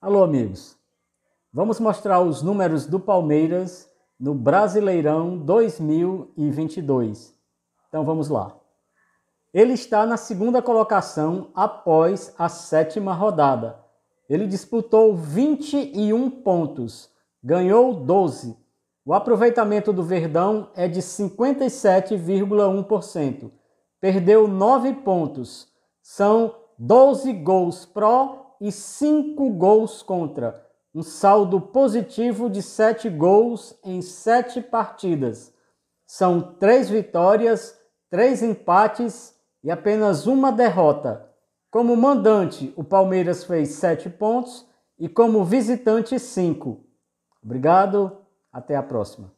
Alô, amigos. Vamos mostrar os números do Palmeiras no Brasileirão 2022. Então vamos lá. Ele está na segunda colocação após a sétima rodada. Ele disputou 21 pontos, ganhou 12. O aproveitamento do Verdão é de 57,1%. Perdeu 9 pontos. São 12 gols pró e 5 gols contra, um saldo positivo de 7 gols em 7 partidas. São 3 vitórias, 3 empates e apenas uma derrota. Como mandante, o Palmeiras fez 7 pontos e como visitante, 5. Obrigado, até a próxima.